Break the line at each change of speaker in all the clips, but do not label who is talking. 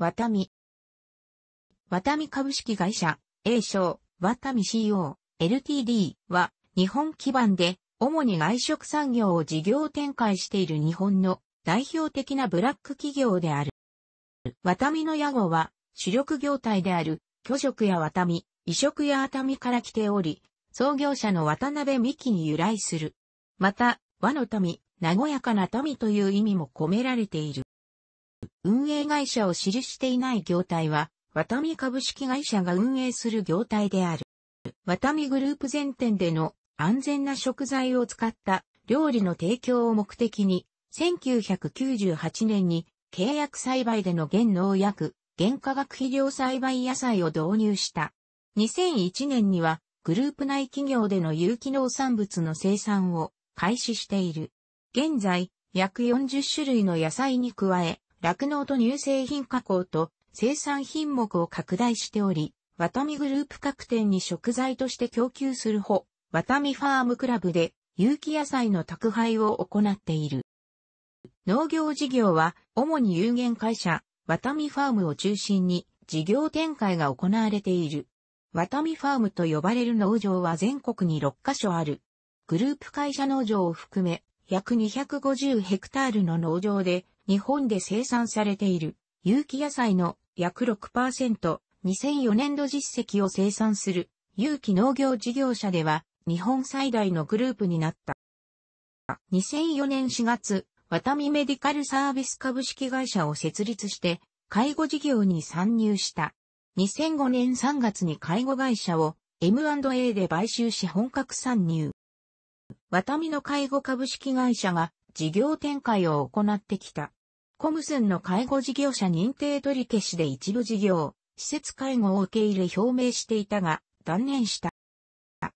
ワタミ。ワタミ株式会社、A 賞、ワタミ CO、LTD は、日本基盤で、主に外食産業を事業展開している日本の代表的なブラック企業である。ワタミの屋号は、主力業態である、巨食やワタミ、移植や熱海から来ており、創業者の渡辺美希に由来する。また、和の民、和やかな民という意味も込められている。運営会社を記していない業態は、ワタミ株式会社が運営する業態である。ワタミグループ全店での安全な食材を使った料理の提供を目的に、1998年に契約栽培での原農薬、原化学肥料栽培野菜を導入した。2001年にはグループ内企業での有機農産物の生産を開始している。現在、約40種類の野菜に加え、酪農と乳製品加工と生産品目を拡大しており、ワタミグループ各店に食材として供給するほ、ワタミファームクラブで有機野菜の宅配を行っている。農業事業は主に有限会社、ワタミファームを中心に事業展開が行われている。ワタミファームと呼ばれる農場は全国に6カ所ある。グループ会社農場を含め約250ヘクタールの農場で日本で生産されている有機野菜の約6%、2004年度実績を生産する有機農業事業者では日本最大のグループになった。2004年4月、ワタミメディカルサービス株式会社を設立して介護事業に参入した。2005年3月に介護会社を M&A で買収し本格参入。ワタミの介護株式会社が事業展開を行ってきた。コムセンの介護事業者認定取り消しで一部事業、施設介護を受け入れ表明していたが、断念した。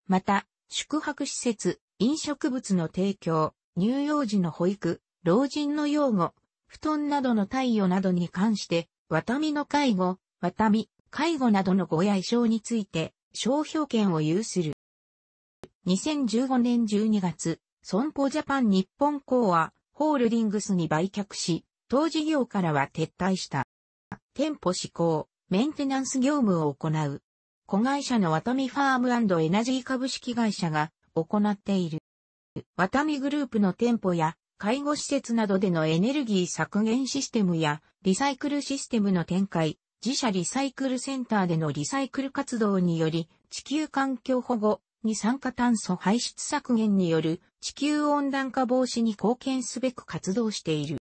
また、宿泊施設、飲食物の提供、乳幼児の保育、老人の養護、布団などの貸与などに関して、渡見の介護、渡見、介護などのご愛称について、商標権を有する。2015年12月、損保ジャパン日本コアホールディングスに売却し、当事業からは撤退した。店舗施行、メンテナンス業務を行う。子会社のワタミファームエナジー株式会社が行っている。ワタミグループの店舗や介護施設などでのエネルギー削減システムやリサイクルシステムの展開、自社リサイクルセンターでのリサイクル活動により地球環境保護、二酸化炭素排出削減による地球温暖化防止に貢献すべく活動している。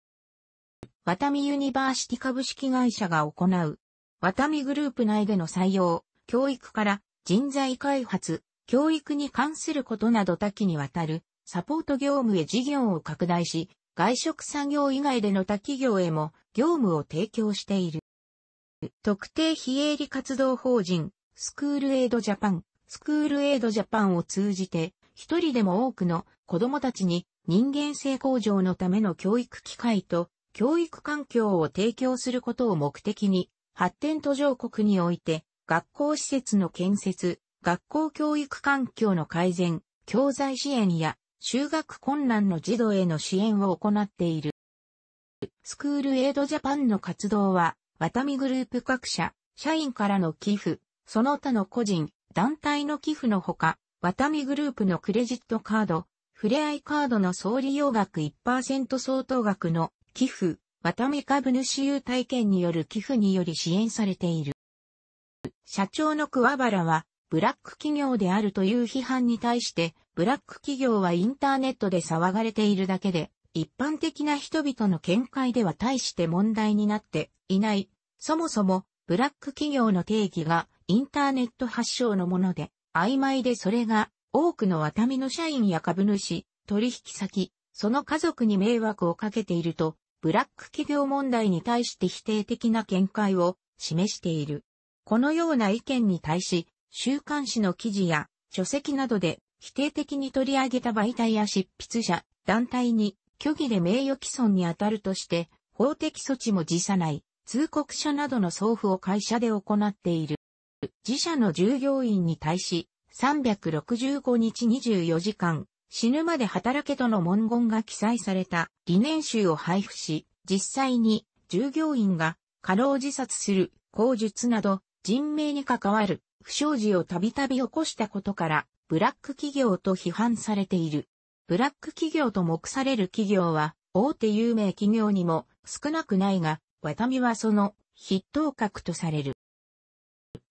ワタミユニバーシティ株式会社が行う、ワタミグループ内での採用、教育から人材開発、教育に関することなど多岐にわたるサポート業務へ事業を拡大し、外食産業以外での他企業へも業務を提供している。特定非営利活動法人、スクールエイドジャパン、スクールエイドジャパンを通じて、一人でも多くの子供たちに人間性向上のための教育機会と教育環境を提供することを目的に、発展途上国において、学校施設の建設、学校教育環境の改善、教材支援や、就学困難の児童への支援を行っている。スクールエイドジャパンの活動は、ワタミグループ各社、社員からの寄付、その他の個人、団体の寄付のほか、ワタミグループのクレジットカード、ふれあいカードの総利用額1%相当額の寄付、渡美株主優待券による寄付により支援されている。社長の桑原は、ブラック企業であるという批判に対して、ブラック企業はインターネットで騒がれているだけで、一般的な人々の見解では大して問題になっていない。そもそも、ブラック企業の定義がインターネット発祥のもので、曖昧でそれが多くの渡見の社員や株主、取引先、その家族に迷惑をかけていると、ブラック企業問題に対して否定的な見解を示している。このような意見に対し、週刊誌の記事や書籍などで否定的に取り上げた媒体や執筆者、団体に虚偽で名誉毀損に当たるとして、法的措置も辞さない、通告者などの送付を会社で行っている。自社の従業員に対し、365日24時間、死ぬまで働けとの文言が記載された理念集を配布し、実際に従業員が過労自殺する、口述など人命に関わる不祥事をたびたび起こしたことから、ブラック企業と批判されている。ブラック企業と目される企業は、大手有名企業にも少なくないが、渡見はその筆頭格とされる。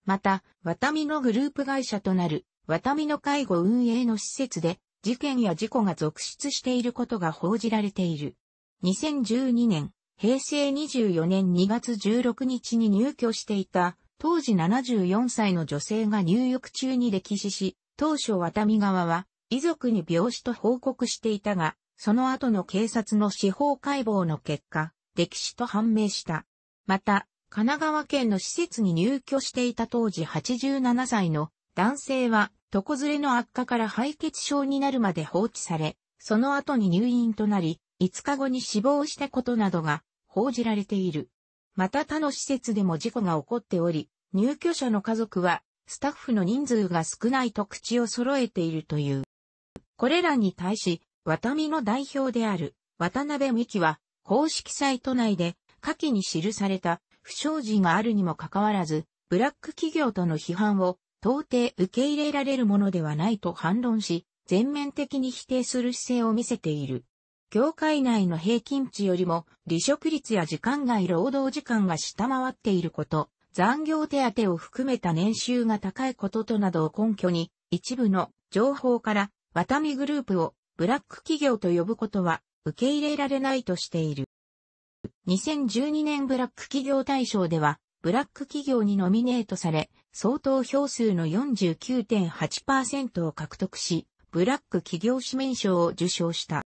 また、渡見のグループ会社となる、渡見の介護運営の施設で、事件や事故が続出していることが報じられている。2012年、平成24年2月16日に入居していた、当時74歳の女性が入浴中に溺死し、当初渡見側は、遺族に病死と報告していたが、その後の警察の司法解剖の結果、歴史と判明した。また、神奈川県の施設に入居していた当時87歳の男性は床ずれの悪化から敗血症になるまで放置され、その後に入院となり、5日後に死亡したことなどが報じられている。また他の施設でも事故が起こっており、入居者の家族はスタッフの人数が少ないと口を揃えているという。これらに対し、渡美の代表である渡辺美希は公式サイト内で下記に記された不祥事があるにもかかわらず、ブラック企業との批判を到底受け入れられるものではないと反論し、全面的に否定する姿勢を見せている。業界内の平均値よりも離職率や時間外労働時間が下回っていること、残業手当を含めた年収が高いこととなどを根拠に、一部の情報からワタミグループをブラック企業と呼ぶことは受け入れられないとしている。2012年ブラック企業大賞では、ブラック企業にノミネートされ、相当票数の49.8%を獲得し、ブラック企業指名賞を受賞した。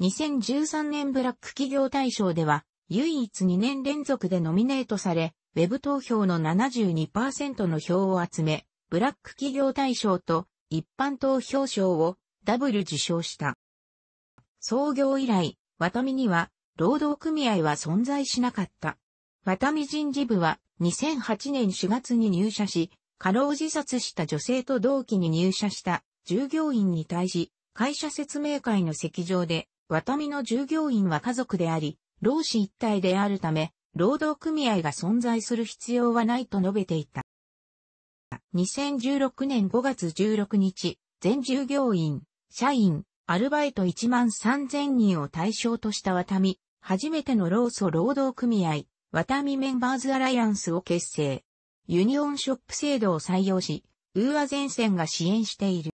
2013年ブラック企業大賞では、唯一2年連続でノミネートされ、ウェブ投票の72%の票を集め、ブラック企業大賞と一般投票賞をダブル受賞した。創業以来、ワタミには労働組合は存在しなかった。ワタミ人事部は2008年4月に入社し、過労自殺した女性と同期に入社した従業員に対し、会社説明会の席上で、渡見の従業員は家族であり、労使一体であるため、労働組合が存在する必要はないと述べていた。2016年5月16日、全従業員、社員、アルバイト1万3000人を対象とした渡見、初めての労組労働組合、ワタミメンバーズアライアンスを結成。ユニオンショップ制度を採用し、ウーア前線が支援している。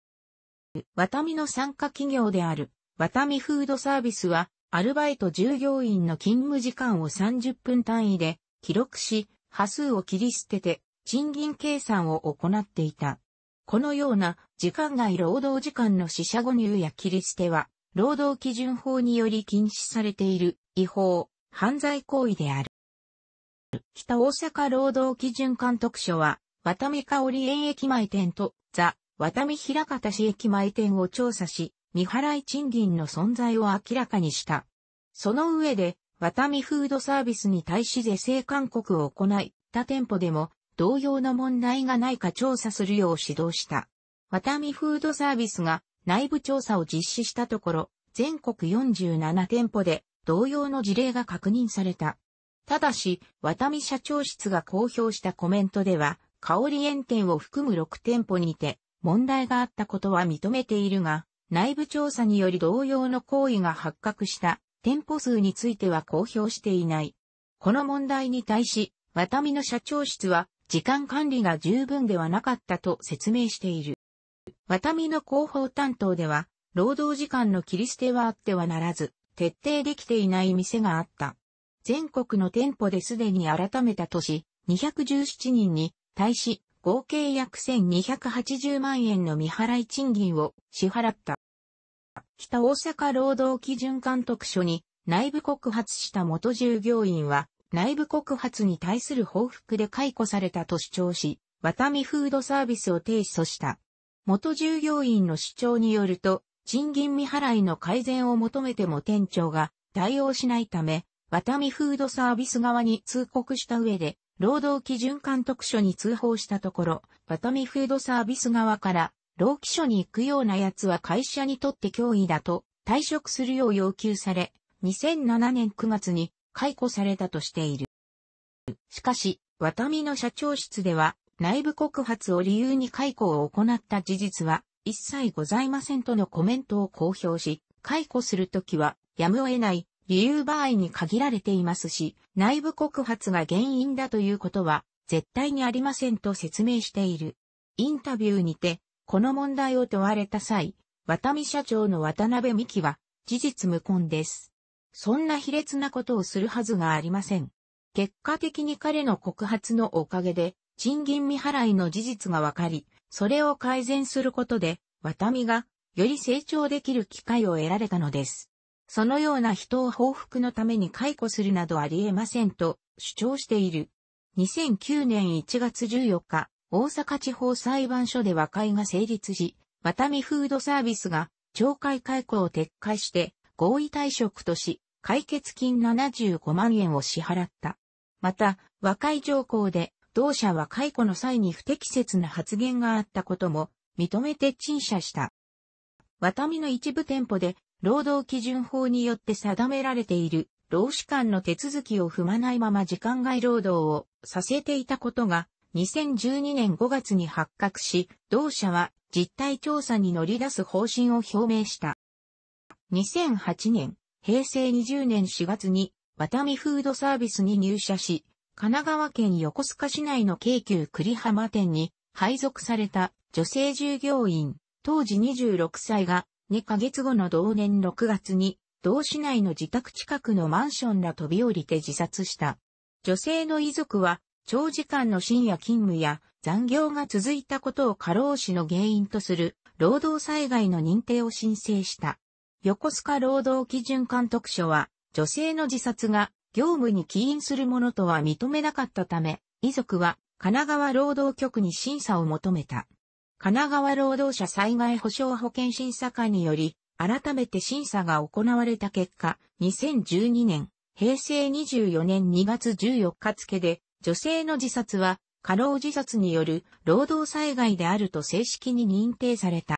ワタミの参加企業である、ワタミフードサービスは、アルバイト従業員の勤務時間を30分単位で記録し、波数を切り捨てて、賃金計算を行っていた。このような時間外労働時間の死者誤入や切り捨ては、労働基準法により禁止されている違法、犯罪行為である。北大阪労働基準監督署は、渡タ香織園駅前店と、ザ・渡タ平方市駅前店を調査し、未払い賃金の存在を明らかにした。その上で、ワタミフードサービスに対し是正勧告を行い、他店舗でも同様の問題がないか調査するよう指導した。ワタミフードサービスが内部調査を実施したところ、全国47店舗で同様の事例が確認された。ただし、渡見社長室が公表したコメントでは、香り園店を含む6店舗にて、問題があったことは認めているが、内部調査により同様の行為が発覚した店舗数については公表していない。この問題に対し、渡見の社長室は、時間管理が十分ではなかったと説明している。渡見の広報担当では、労働時間の切り捨てはあってはならず、徹底できていない店があった。全国の店舗ですでに改めた年、217人に対し、合計約1280万円の未払い賃金を支払った。北大阪労働基準監督署に内部告発した元従業員は、内部告発に対する報復で解雇されたと主張し、ワタミフードサービスを提訴した。元従業員の主張によると、賃金未払いの改善を求めても店長が対応しないため、ワタミフードサービス側に通告した上で、労働基準監督署に通報したところ、ワタミフードサービス側から、労基署に行くような奴は会社にとって脅威だと退職するよう要求され、2007年9月に解雇されたとしている。しかし、ワタミの社長室では、内部告発を理由に解雇を行った事実は一切ございませんとのコメントを公表し、解雇するときはやむを得ない理由場合に限られていますし、内部告発が原因だということは、絶対にありませんと説明している。インタビューにて、この問題を問われた際、渡見社長の渡辺美希は、事実無根です。そんな卑劣なことをするはずがありません。結果的に彼の告発のおかげで、賃金未払いの事実がわかり、それを改善することで、渡見が、より成長できる機会を得られたのです。そのような人を報復のために解雇するなどあり得ませんと主張している。2009年1月14日、大阪地方裁判所で和解が成立し、ワタミフードサービスが懲戒解雇を撤回して合意退職とし、解決金75万円を支払った。また、和解条項で同社は解雇の際に不適切な発言があったことも認めて陳謝した。ワタミの一部店舗で労働基準法によって定められている労使間の手続きを踏まないまま時間外労働をさせていたことが2012年5月に発覚し、同社は実態調査に乗り出す方針を表明した。2008年、平成20年4月に、ワタミフードサービスに入社し、神奈川県横須賀市内の京急栗浜店に配属された女性従業員、当時26歳が2ヶ月後の同年6月に、同市内の自宅近くのマンションら飛び降りて自殺した。女性の遺族は、長時間の深夜勤務や残業が続いたことを過労死の原因とする労働災害の認定を申請した。横須賀労働基準監督署は、女性の自殺が業務に起因するものとは認めなかったため、遺族は神奈川労働局に審査を求めた。神奈川労働者災害保障保険審査会により、改めて審査が行われた結果、2012年、平成24年2月14日付で、女性の自殺は、過労自殺による労働災害であると正式に認定された。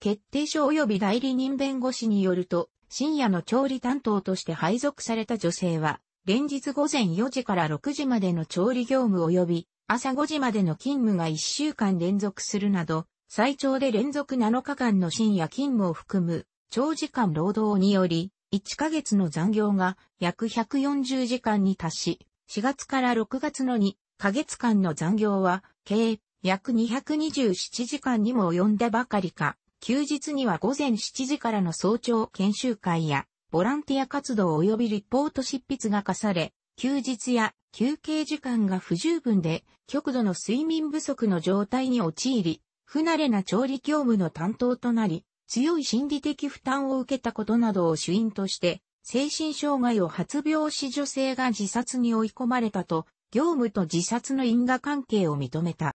決定書及び代理人弁護士によると、深夜の調理担当として配属された女性は、連日午前4時から6時までの調理業務及び朝5時までの勤務が1週間連続するなど、最長で連続7日間の深夜勤務を含む長時間労働により、1ヶ月の残業が約140時間に達し、4月から6月の2ヶ月間の残業は、計約227時間にも及んだばかりか、休日には午前7時からの早朝研修会や、ボランティア活動及びリポート執筆が課され、休日や休憩時間が不十分で、極度の睡眠不足の状態に陥り、不慣れな調理業務の担当となり、強い心理的負担を受けたことなどを主因として、精神障害を発病し女性が自殺に追い込まれたと、業務と自殺の因果関係を認めた。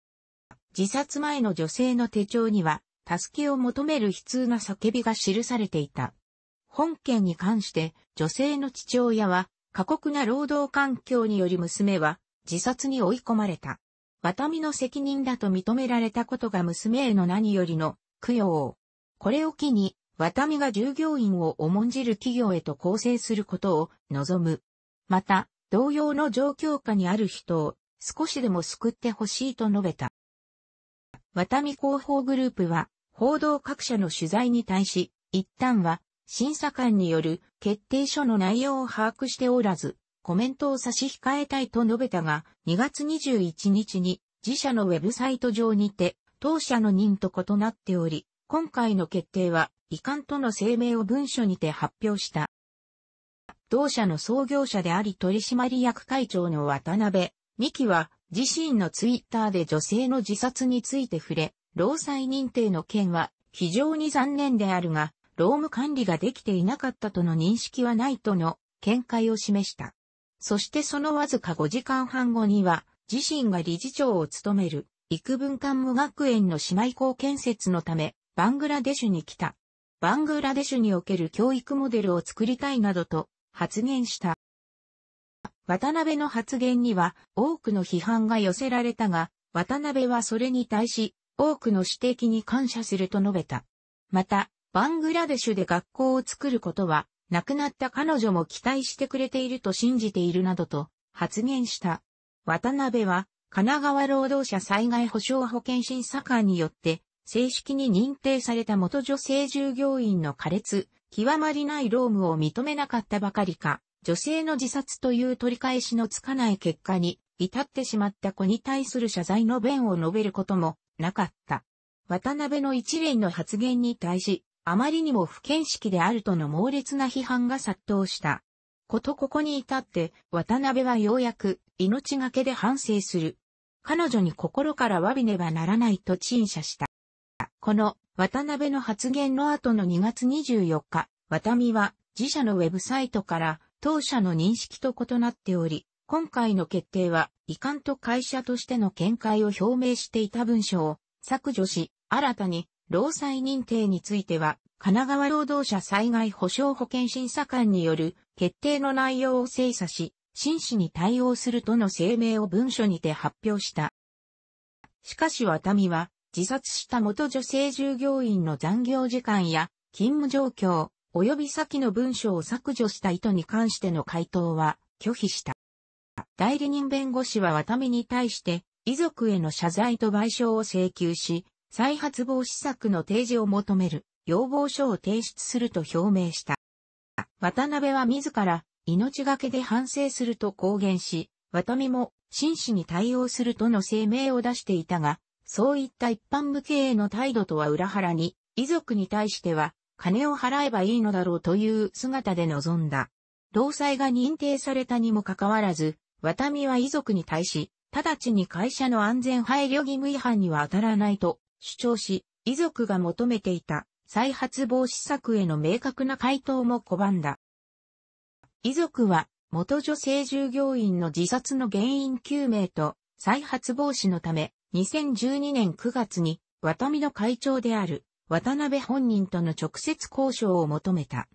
自殺前の女性の手帳には、助けを求める悲痛な叫びが記されていた。本件に関して、女性の父親は、過酷な労働環境により娘は自殺に追い込まれた。渡美の責任だと認められたことが娘への何よりの供養。これを機に、渡美が従業員を重んじる企業へと構成することを望む。また、同様の状況下にある人を少しでも救ってほしいと述べた。渡美広報グループは報道各社の取材に対し、一旦は審査官による決定書の内容を把握しておらず、コメントを差し控えたいと述べたが、2月21日に自社のウェブサイト上にて、当社の任と異なっており、今回の決定は遺憾との声明を文書にて発表した。同社の創業者であり取締役会長の渡辺美希は自身のツイッターで女性の自殺について触れ、労災認定の件は非常に残念であるが、労務管理ができていなかったとの認識はないとの見解を示した。そしてそのわずか5時間半後には、自身が理事長を務める、幾文館無学園の姉妹校建設のため、バングラデシュに来た。バングラデシュにおける教育モデルを作りたいなどと発言した。渡辺の発言には多くの批判が寄せられたが、渡辺はそれに対し多くの指摘に感謝すると述べた。また、バングラデシュで学校を作ることは、亡くなった彼女も期待してくれていると信じているなどと発言した。渡辺は、神奈川労働者災害保障保険審査官によって、正式に認定された元女性従業員の苛烈、極まりない労務を認めなかったばかりか、女性の自殺という取り返しのつかない結果に、至ってしまった子に対する謝罪の弁を述べることもなかった。渡辺の一連の発言に対し、あまりにも不見識であるとの猛烈な批判が殺到した。ことここに至って、渡辺はようやく命がけで反省する。彼女に心から詫びねばならないと陳謝した。この渡辺の発言の後の2月24日、渡見は自社のウェブサイトから当社の認識と異なっており、今回の決定は遺憾と会社としての見解を表明していた文書を削除し、新たに労災認定については、神奈川労働者災害保障保険審査官による決定の内容を精査し、真摯に対応するとの声明を文書にて発表した。しかし渡美は、自殺した元女性従業員の残業時間や勤務状況、及び先の文書を削除した意図に関しての回答は拒否した。代理人弁護士は渡美に対して、遺族への謝罪と賠償を請求し、再発防止策の提示を求める要望書を提出すると表明した。渡辺は自ら命がけで反省すると公言し、渡見も真摯に対応するとの声明を出していたが、そういった一般向けへの態度とは裏腹に、遺族に対しては、金を払えばいいのだろうという姿で臨んだ。労災が認定されたにもかかわらず、渡見は遺族に対し、直ちに会社の安全配慮義務違反には当たらないと主張し、遺族が求めていた再発防止策への明確な回答も拒んだ。遺族は、元女性従業員の自殺の原因究明と再発防止のため、2012年9月に、渡見の会長である、渡辺本人との直接交渉を求めた。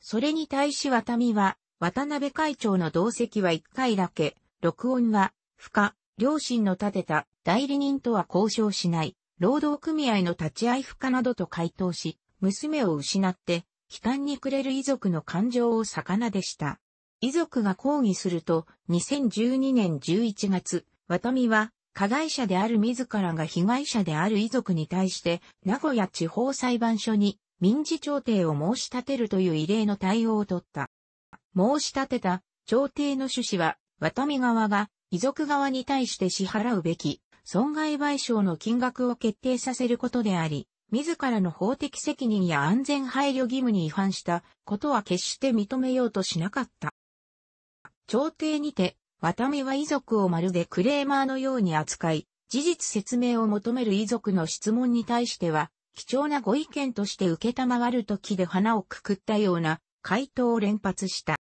それに対し渡見は、渡辺会長の同席は1回だけ、録音は、不可、両親の立てた代理人とは交渉しない、労働組合の立ち会い不可などと回答し、娘を失って、帰還に暮れる遺族の感情を逆なでした。遺族が抗議すると、2012年11月、ワタミは、加害者である自らが被害者である遺族に対して、名古屋地方裁判所に民事調停を申し立てるという異例の対応を取った。申し立てた調停の趣旨は、ワタミ側が遺族側に対して支払うべき損害賠償の金額を決定させることであり、自らの法的責任や安全配慮義務に違反したことは決して認めようとしなかった。朝廷にて、渡美は遺族をまるでクレーマーのように扱い、事実説明を求める遺族の質問に対しては、貴重なご意見として受けたまわる時で花をくくったような回答を連発した。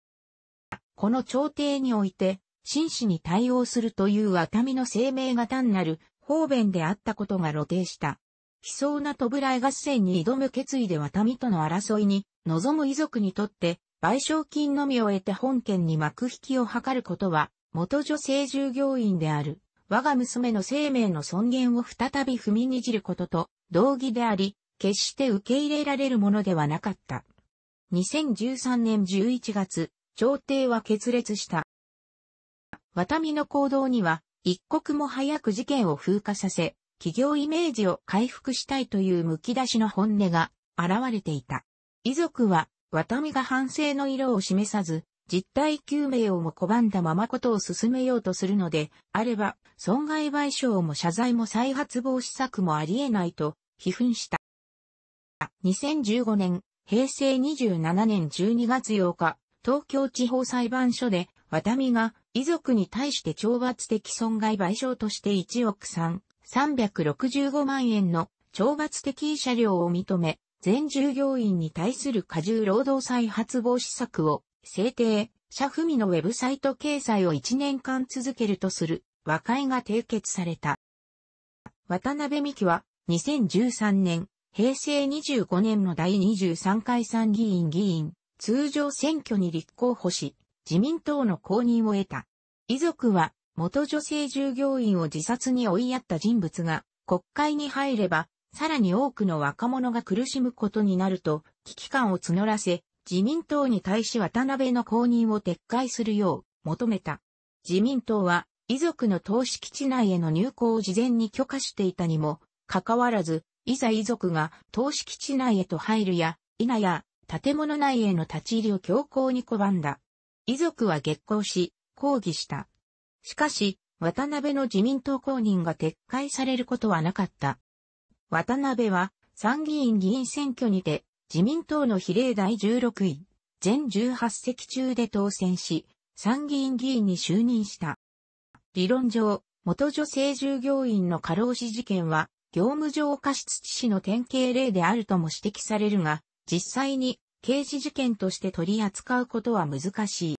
この朝廷において、真摯に対応するという熱海の声明が単なる方便であったことが露呈した。悲壮な弔い合戦に挑む決意で渡美との争いに望む遺族にとって賠償金のみを得て本件に幕引きを図ることは元女性従業員である我が娘の生命の尊厳を再び踏みにじることと同義であり決して受け入れられるものではなかった。2013年11月、朝廷は決裂した。渡見の行動には、一刻も早く事件を風化させ、企業イメージを回復したいというむき出しの本音が現れていた。遺族は、渡見が反省の色を示さず、実態究明をも拒んだままことを進めようとするので、あれば、損害賠償も謝罪も再発防止策もあり得ないと、批判した。2015年、平成27年12月8日、東京地方裁判所で、渡美が遺族に対して懲罰的損害賠償として1億365万円の懲罰的慰謝料を認め、全従業員に対する過重労働再発防止策を制定、社府民のウェブサイト掲載を1年間続けるとする和解が締結された。渡辺美希は2013年、平成25年の第23回参議院議員、通常選挙に立候補し、自民党の公認を得た。遺族は、元女性従業員を自殺に追いやった人物が、国会に入れば、さらに多くの若者が苦しむことになると、危機感を募らせ、自民党に対し渡辺の公認を撤回するよう求めた。自民党は、遺族の投資基地内への入港を事前に許可していたにも、かかわらず、いざ遺族が投資基地内へと入るや、否や、建物内への立ち入りを強行に拒んだ。遺族は激高し、抗議した。しかし、渡辺の自民党公認が撤回されることはなかった。渡辺は参議院議員選挙にて自民党の比例第16位、全18席中で当選し、参議院議員に就任した。理論上、元女性従業員の過労死事件は、業務上過失致死の典型例であるとも指摘されるが、実際に刑事事件として取り扱うことは難しい。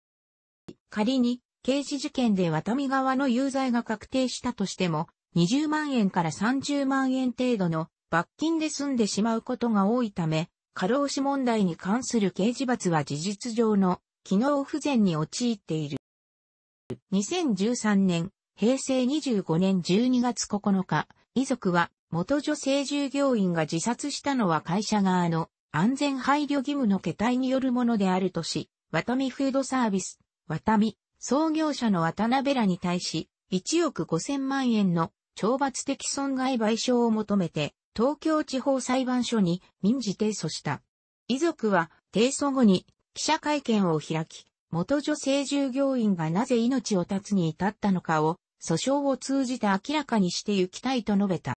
仮に、刑事事件で渡見側の有罪が確定したとしても、20万円から30万円程度の罰金で済んでしまうことが多いため、過労死問題に関する刑事罰は事実上の機能不全に陥っている。2013年、平成25年12月9日、遺族は元女性従業員が自殺したのは会社側の安全配慮義務の桁体によるものであるとし、ワタミフードサービス、ワタミ、創業者の渡辺らに対し、1億5000万円の懲罰的損害賠償を求めて、東京地方裁判所に民事提訴した。遺族は提訴後に記者会見を開き、元女性従業員がなぜ命を絶つに至ったのかを訴訟を通じて明らかにしてゆきたいと述べた。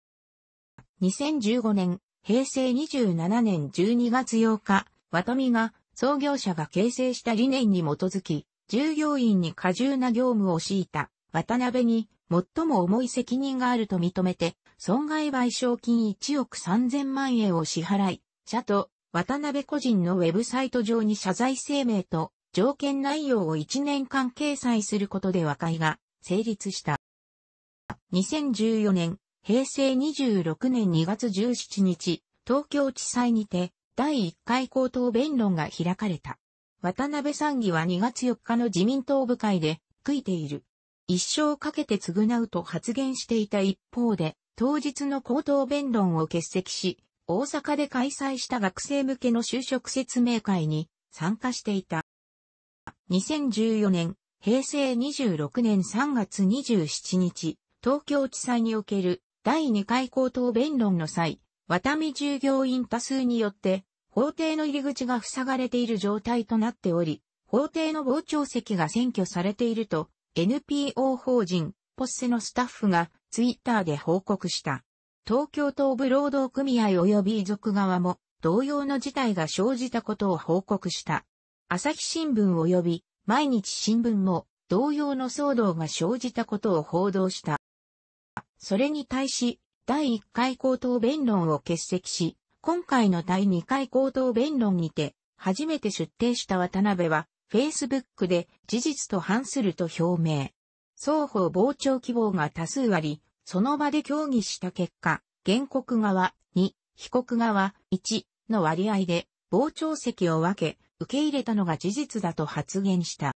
2015年平成27年12月8日、ワトミが創業者が形成した理念に基づき、従業員に過重な業務を強いた渡辺に最も重い責任があると認めて、損害賠償金1億3000万円を支払い、社と渡辺個人のウェブサイト上に謝罪声明と条件内容を1年間掲載することで和解が成立した。2014年平成26年2月17日、東京地裁にて、第1回口頭弁論が開かれた。渡辺参議は2月4日の自民党部会で、悔いている。一生かけて償うと発言していた一方で、当日の口頭弁論を欠席し、大阪で開催した学生向けの就職説明会に参加していた。2014年、平成26年3月27日、東京地裁における第2回口頭弁論の際、渡見従業員多数によって、法廷の入り口が塞がれている状態となっており、法廷の傍聴席が占拠されていると、NPO 法人、ポッセのスタッフが、ツイッターで報告した。東京東部労働組合及び遺族側も、同様の事態が生じたことを報告した。朝日新聞及び、毎日新聞も、同様の騒動が生じたことを報道した。それに対し、第1回口頭弁論を欠席し、今回の第2回口頭弁論にて、初めて出廷した渡辺は、Facebook で事実と反すると表明。双方傍聴希望が多数あり、その場で協議した結果、原告側2、被告側1の割合で傍聴席を分け、受け入れたのが事実だと発言した。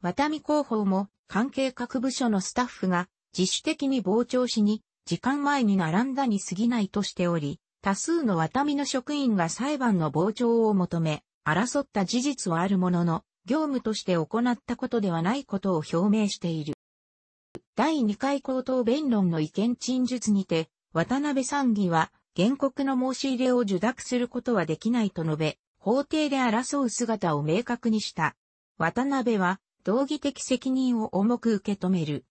渡見広報も関係各部署のスタッフが自主的に傍聴しに、時間前に並んだに過ぎないとしており、多数の渡美の職員が裁判の傍聴を求め、争った事実はあるものの、業務として行ったことではないことを表明している。第2回口頭弁論の意見陳述にて、渡辺参議は、原告の申し入れを受諾することはできないと述べ、法廷で争う姿を明確にした。渡辺は、道義的責任を重く受け止める。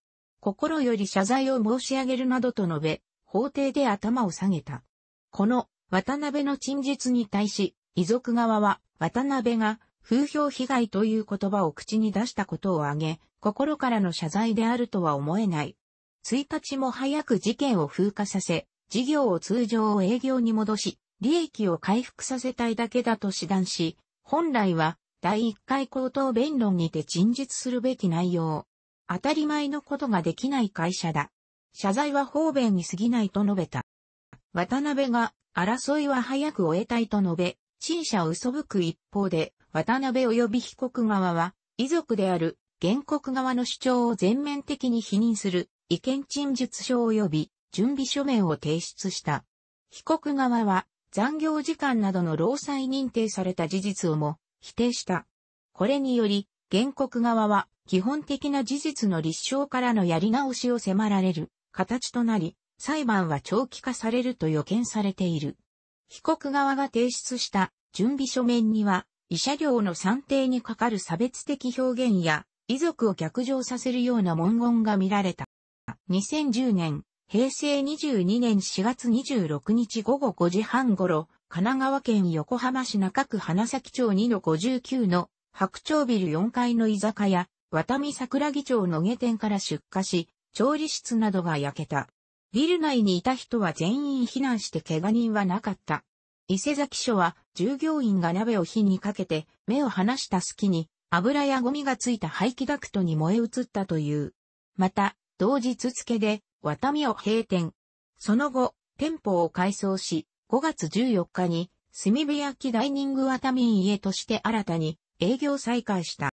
心より謝罪を申し上げるなどと述べ、法廷で頭を下げた。この渡辺の陳述に対し、遺族側は渡辺が風評被害という言葉を口に出したことを挙げ、心からの謝罪であるとは思えない。1日も早く事件を風化させ、事業を通常営業に戻し、利益を回復させたいだけだと指弾し、本来は第1回口頭弁論にて陳述するべき内容当たり前のことができない会社だ。謝罪は方便に過ぎないと述べた。渡辺が、争いは早く終えたいと述べ、陳謝を嘘吹く一方で、渡辺及び被告側は、遺族である原告側の主張を全面的に否認する意見陳述書及び準備書面を提出した。被告側は残業時間などの労災認定された事実をも否定した。これにより原告側は基本的な事実の立証からのやり直しを迫られる形となり、裁判は長期化されると予見されている。被告側が提出した準備書面には、医者料の算定にかかる差別的表現や、遺族を逆上させるような文言が見られた。2010年、平成22年4月26日午後5時半頃、神奈川県横浜市中区花咲町2の59の白鳥ビル4階の居酒屋、渡見桜木町の下店から出火し、調理室などが焼けた。ビル内にいた人は全員避難して怪我人はなかった。伊勢崎署は従業員が鍋を火にかけて目を離した隙に油やゴミがついた排気ダクトに燃え移ったという。また、同日付で、渡見を閉店。その後、店舗を改装し、5月14日に、炭火焼きダイニング渡見家として新たに営業再開した。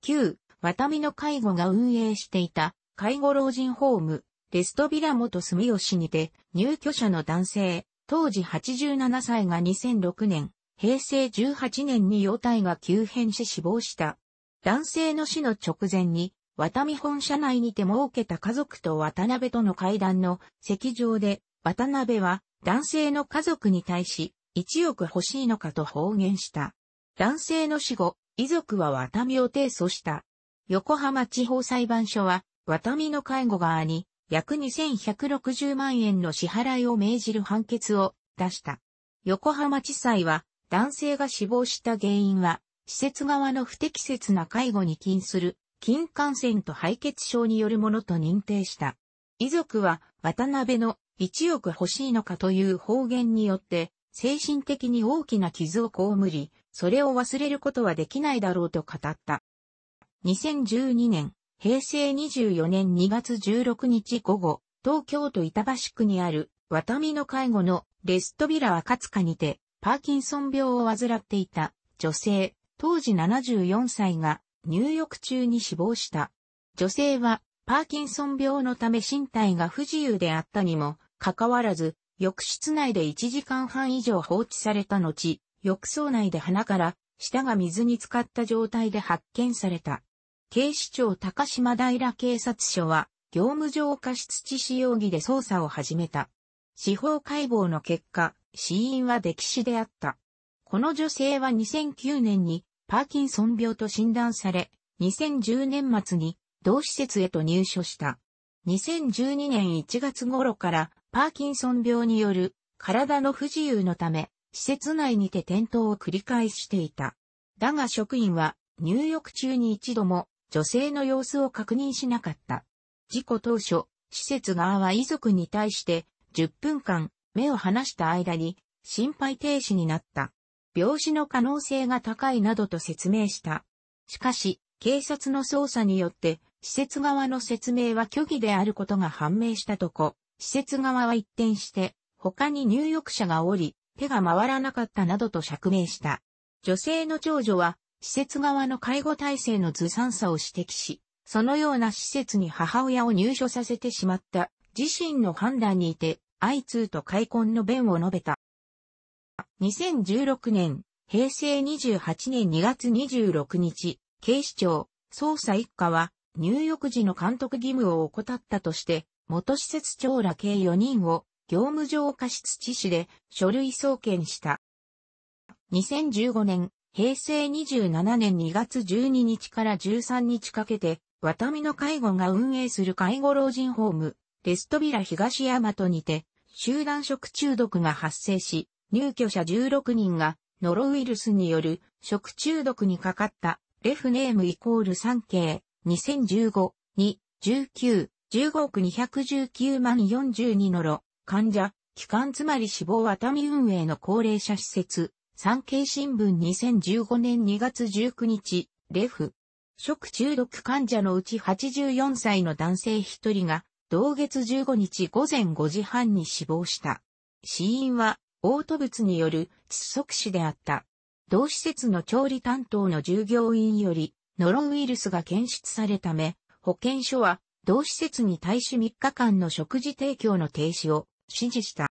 旧、渡見の介護が運営していた介護老人ホーム、レストビラ元住吉にて入居者の男性、当時87歳が2006年、平成18年に容体が急変し死亡した。男性の死の直前に、渡見本社内にて設けた家族と渡辺との会談の席上で、渡辺は男性の家族に対し、1億欲しいのかと方言した。男性の死後、遺族は渡美を提訴した。横浜地方裁判所は、渡美の介護側に、約2160万円の支払いを命じる判決を出した。横浜地裁は、男性が死亡した原因は、施設側の不適切な介護に禁する、筋感染と敗血症によるものと認定した。遺族は、渡辺の1億欲しいのかという方言によって、精神的に大きな傷をむり、それを忘れることはできないだろうと語った。2012年、平成24年2月16日午後、東京都板橋区にある、渡見の介護のレストビラ赤塚にて、パーキンソン病を患っていた女性、当時74歳が入浴中に死亡した。女性はパーキンソン病のため身体が不自由であったにもかかわらず、浴室内で1時間半以上放置された後、浴槽内で鼻から舌が水に浸かった状態で発見された。警視庁高島平警察署は業務上過失致死容疑で捜査を始めた。司法解剖の結果、死因は溺死であった。この女性は2009年にパーキンソン病と診断され、2010年末に同施設へと入所した。2012年1月頃からパーキンソン病による体の不自由のため施設内にて転倒を繰り返していた。だが職員は入浴中に一度も女性の様子を確認しなかった。事故当初、施設側は遺族に対して10分間目を離した間に心肺停止になった。病死の可能性が高いなどと説明した。しかし、警察の捜査によって施設側の説明は虚偽であることが判明したとこ、施設側は一転して他に入浴者がおり、手が回らなかったなどと釈明した。女性の長女は、施設側の介護体制のずさんさを指摘し、そのような施設に母親を入所させてしまった自身の判断にいて、相通と開墾の弁を述べた。2016年、平成28年2月26日、警視庁、捜査一課は、入浴時の監督義務を怠ったとして、元施設長ら計4人を業務上過失致死で書類送検した。2015年、平成27年2月12日から13日かけて、渡見の介護が運営する介護老人ホーム、レストビラ東大和にて、集団食中毒が発生し、入居者16人がノロウイルスによる食中毒にかかったレフネームイコール 3K 2015-2-19-15億219万42ノロ患者、機関つまり死亡熱海運営の高齢者施設、産経新聞2015年2月19日、レフ。食中毒患者のうち84歳の男性1人が、同月15日午前5時半に死亡した。死因は、嘔吐物による窒息死であった。同施設の調理担当の従業員より、ノロウイルスが検出されたため、保健所は、同施設に対し3日間の食事提供の停止を支持した。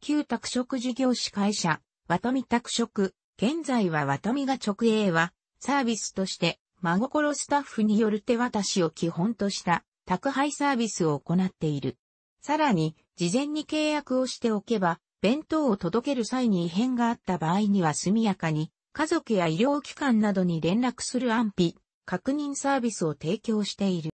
旧拓殖事業士会社、ワトミ拓殖、現在はワトミが直営は、サービスとして、真心スタッフによる手渡しを基本とした宅配サービスを行っている。さらに、事前に契約をしておけば、弁当を届ける際に異変があった場合には速やかに、家族や医療機関などに連絡する安否、確認サービスを提供している。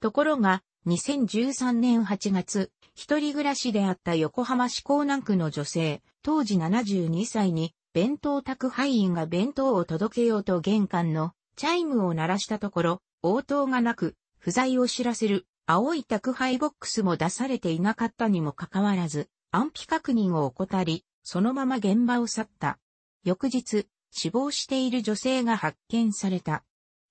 ところが、2013年8月、一人暮らしであった横浜市港南区の女性、当時72歳に、弁当宅配員が弁当を届けようと玄関のチャイムを鳴らしたところ、応答がなく、不在を知らせる青い宅配ボックスも出されていなかったにもかかわらず、安否確認を怠り、そのまま現場を去った。翌日、死亡している女性が発見された。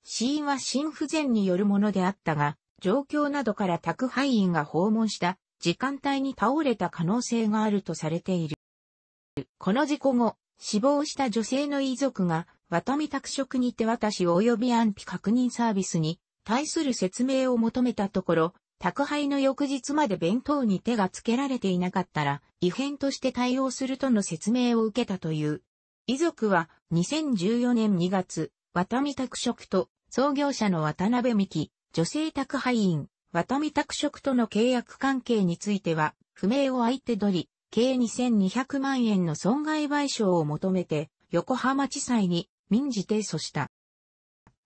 死因は心不全によるものであったが、状況などから宅配員が訪問した時間帯に倒れた可能性があるとされている。この事故後、死亡した女性の遺族が、ワタミ宅食に手渡し及び安否確認サービスに対する説明を求めたところ、宅配の翌日まで弁当に手がつけられていなかったら、異変として対応するとの説明を受けたという。遺族は、2014年2月、ワタミ宅食と創業者の渡辺美希、女性宅配員、渡見宅職との契約関係については、不明を相手取り、計2200万円の損害賠償を求めて、横浜地裁に民事提訴した。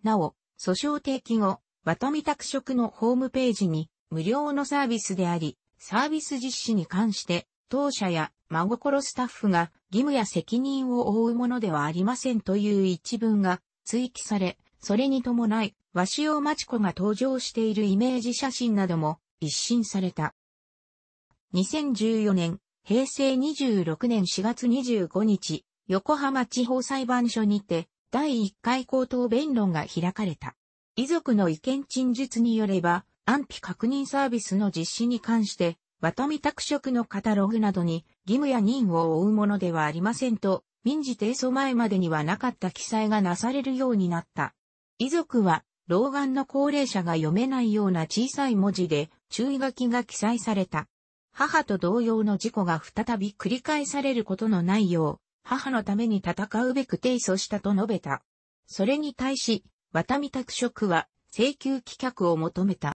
なお、訴訟提起後、渡見宅職のホームページに、無料のサービスであり、サービス実施に関して、当社や真心スタッフが義務や責任を負うものではありませんという一文が追記され、それに伴い、和潮町子が登場しているイメージ写真なども一新された。2014年、平成26年4月25日、横浜地方裁判所にて、第1回口頭弁論が開かれた。遺族の意見陳述によれば、安否確認サービスの実施に関して、渡見ミ拓殖のカタログなどに義務や任を負うものではありませんと、民事提訴前までにはなかった記載がなされるようになった遺族は、老眼の高齢者が読めないような小さい文字で注意書きが記載された。母と同様の事故が再び繰り返されることのないよう、母のために戦うべく提訴したと述べた。それに対し、渡見拓職は請求棄却を求めた。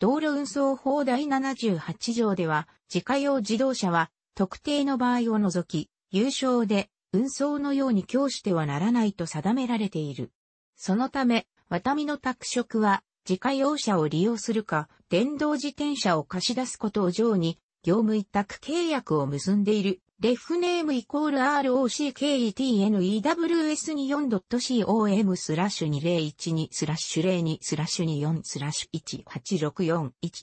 道路運送法第78条では、自家用自動車は特定の場合を除き、有償で運送のように供してはならないと定められている。そのため、渡見の拓食は、自家用車を利用するか、電動自転車を貸し出すことを上に、業務委託契約を結んでいる。レフネームイコール ROCKETNEWS24.com スラッシュ2012スラッシュ02スラッシュ24スラッシュ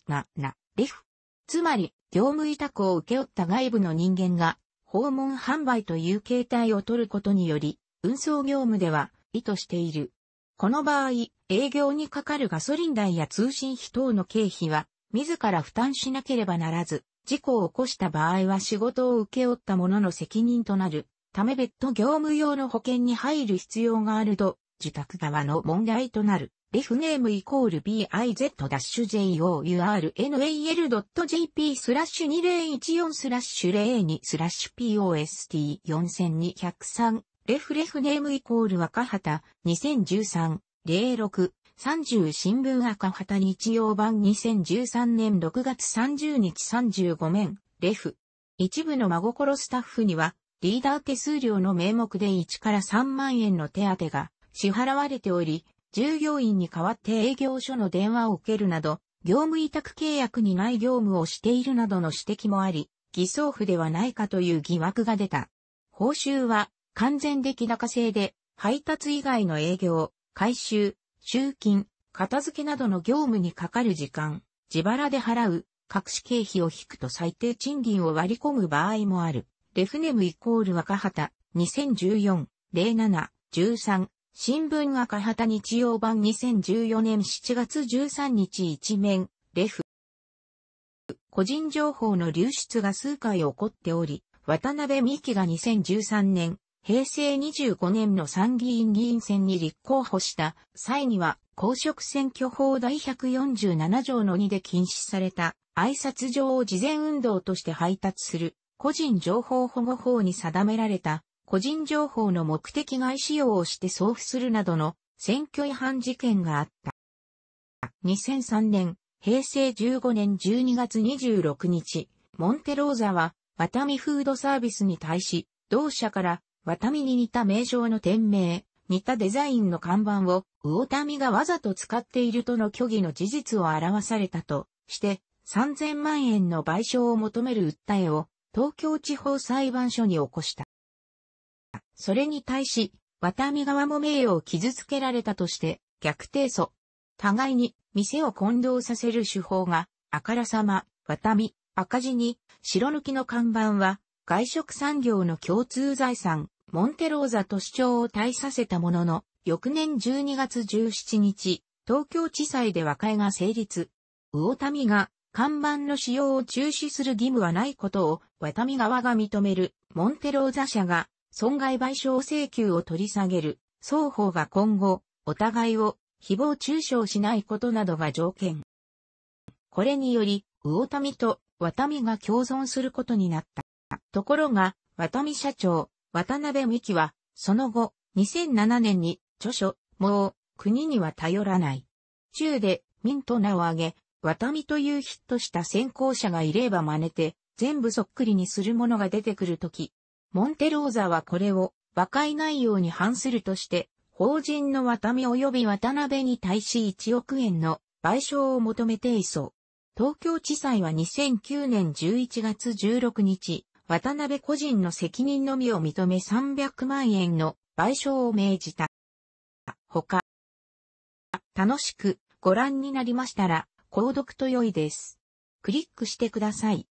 186417レフ。つまり、業務委託を受け負った外部の人間が、訪問販売という形態を取ることにより、運送業務では、意図しているこの場合、営業にかかるガソリン代や通信費等の経費は、自ら負担しなければならず、事故を起こした場合は仕事を請け負った者の責任となる、ため別途業務用の保険に入る必要があると、自宅側の問題となる。レフネームイコール biz-journal.jp スラッシュ2014スラッシュ02スラッシュ post4203 レフレフネームイコール赤旗、2013、06、30新聞赤旗日曜版2013年6月30日35面、レフ。一部の真心スタッフには、リーダー手数料の名目で1から3万円の手当が支払われており、従業員に代わって営業所の電話を受けるなど、業務委託契約にない業務をしているなどの指摘もあり、偽装付ではないかという疑惑が出た。報酬は完全出来高制で、配達以外の営業、回収、集金、片付けなどの業務にかかる時間、自腹で払う、各種経費を引くと最低賃金を割り込む場合もある。レフネムイコール若畑、2014、07、13、新聞赤旗日曜版2014年7月13日一面、レフ。個人情報の流出が数回起こっており、渡辺美希が2013年平成25年の参議院議員選に立候補した際には公職選挙法第147条の2で禁止された挨拶状を事前運動として配達する個人情報保護法に定められた個人情報の目的外使用をして送付するなどの選挙違反事件があった。2003年、平成15年12月26日、モンテローザは、ワタミフードサービスに対し、同社から渡見に似た名称の店名、似たデザインの看板を、魚民がわざと使っているとの虚偽の事実を表されたとして、3000万円の賠償を求める訴えを、東京地方裁判所に起こした。それに対し、渡見側も名誉を傷つけられたとして、逆提訴。互いに、店を混同させる手法が、あからさま、渡見、赤字に、白抜きの看板は、外食産業の共通財産、モンテローザと主張を退させたものの、翌年12月17日、東京地裁で和解が成立。魚民が看板の使用を中止する義務はないことを、渡民側が認める、モンテローザ社が、損害賠償請求を取り下げる、双方が今後、お互いを、誹謗中傷しないことなどが条件。これにより、魚民と渡民が共存することになった。ところが、渡民社長、渡辺美希は、その後、2007年に、著書、もう、国には頼らない。中で、民と名を挙げ、渡美というヒットした先行者がいれば真似て、全部そっくりにするものが出てくるとき、モンテローザはこれを、馬鹿内容に反するとして、法人の渡美及び渡辺に対し1億円の賠償を求めていそう。東京地裁は2009年11月16日、渡辺個人の責任のみを認め300万円の賠償を命じた。他、楽しくご覧になりましたら、購読と良いです。クリックしてください。